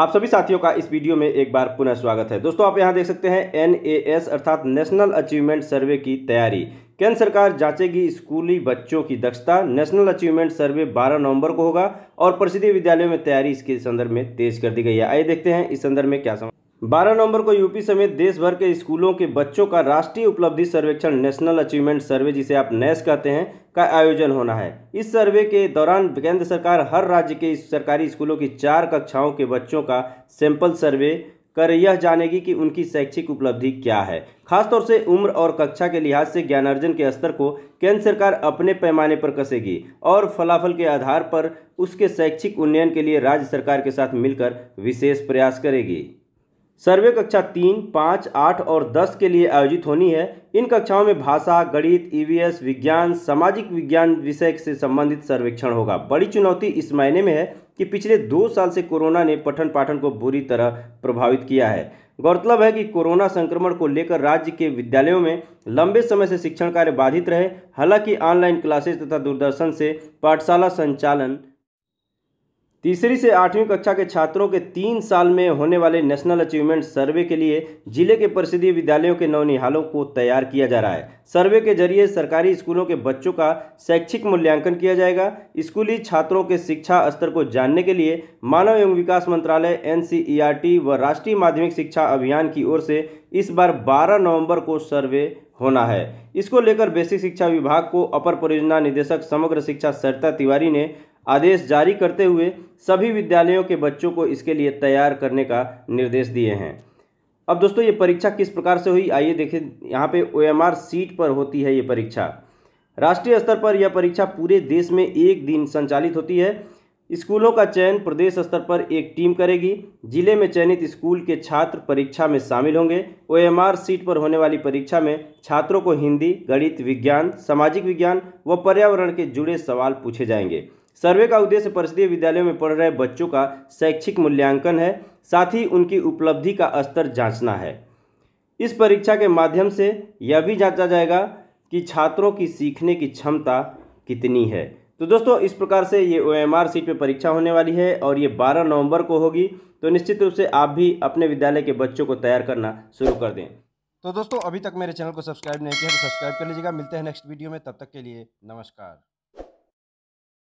आप सभी साथियों का इस वीडियो में एक बार पुनः स्वागत है दोस्तों आप यहां देख सकते हैं एन अर्थात नेशनल अचीवमेंट सर्वे की तैयारी केंद्र सरकार जांचेगी स्कूली बच्चों की दक्षता नेशनल अचीवमेंट सर्वे 12 नवंबर को होगा और प्रसिद्धि विद्यालयों में तैयारी इसके संदर्भ में तेज कर दी गई है आइए देखते हैं इस संदर्भ में क्या समझ बारह नवंबर को यूपी समेत देश भर के स्कूलों के बच्चों का राष्ट्रीय उपलब्धि सर्वेक्षण नेशनल अचीवमेंट सर्वे जिसे आप नेस कहते हैं का आयोजन होना है इस सर्वे के दौरान केंद्र सरकार हर राज्य के सरकारी स्कूलों की चार कक्षाओं के बच्चों का सैंपल सर्वे कर यह जानेगी कि उनकी शैक्षिक उपलब्धि क्या है खासतौर से उम्र और कक्षा के लिहाज से ज्ञानार्जन के स्तर को केंद्र सरकार अपने पैमाने पर कसेगी और फलाफल के आधार पर उसके शैक्षिक उन्नयन के लिए राज्य सरकार के साथ मिलकर विशेष प्रयास करेगी सर्वे कक्षा तीन पाँच आठ और दस के लिए आयोजित होनी है इन कक्षाओं में भाषा गणित ईवीएस e विज्ञान सामाजिक विज्ञान विषय से संबंधित सर्वेक्षण होगा बड़ी चुनौती इस मायने में है कि पिछले दो साल से कोरोना ने पठन पाठन को बुरी तरह प्रभावित किया है गौरतलब है कि कोरोना संक्रमण को लेकर राज्य के विद्यालयों में लंबे समय से शिक्षण कार्य बाधित रहे हालांकि ऑनलाइन क्लासेज तथा दूरदर्शन से पाठशाला संचालन तीसरी से आठवीं कक्षा के छात्रों के तीन साल में होने वाले नेशनल अचीवमेंट सर्वे के लिए जिले के प्रसिद्ध विद्यालयों के नवनिहालों को तैयार किया जा रहा है सर्वे के जरिए सरकारी स्कूलों के बच्चों का शैक्षिक मूल्यांकन किया जाएगा स्कूली छात्रों के शिक्षा स्तर को जानने के लिए मानव एवं विकास मंत्रालय एन व राष्ट्रीय माध्यमिक शिक्षा अभियान की ओर से इस बार बारह नवम्बर को सर्वे होना है इसको लेकर बेसिक शिक्षा विभाग को अपर परियोजना निदेशक समग्र शिक्षा सरिता तिवारी ने आदेश जारी करते हुए सभी विद्यालयों के बच्चों को इसके लिए तैयार करने का निर्देश दिए हैं अब दोस्तों ये परीक्षा किस प्रकार से हुई आइए देखें यहाँ पे ओ सीट पर होती है ये परीक्षा राष्ट्रीय स्तर पर यह परीक्षा पूरे देश में एक दिन संचालित होती है स्कूलों का चयन प्रदेश स्तर पर एक टीम करेगी जिले में चयनित स्कूल के छात्र परीक्षा में शामिल होंगे ओ सीट पर होने वाली परीक्षा में छात्रों को हिंदी गणित विज्ञान सामाजिक विज्ञान व पर्यावरण के जुड़े सवाल पूछे जाएंगे सर्वे का उद्देश्य परिषदीय विद्यालयों में पढ़ रहे बच्चों का शैक्षिक मूल्यांकन है साथ ही उनकी उपलब्धि का स्तर जांचना है इस परीक्षा के माध्यम से यह भी जांचा जाएगा कि छात्रों की सीखने की क्षमता कितनी है तो दोस्तों इस प्रकार से ये ओ एम आर सीट पर परीक्षा होने वाली है और ये 12 नवंबर को होगी तो निश्चित रूप से आप भी अपने विद्यालय के बच्चों को तैयार करना शुरू कर दें तो दोस्तों अभी तक मेरे चैनल को सब्सक्राइब नहीं किया तो सब्सक्राइब कर लीजिएगा मिलते हैं नेक्स्ट वीडियो में तब तक के लिए नमस्कार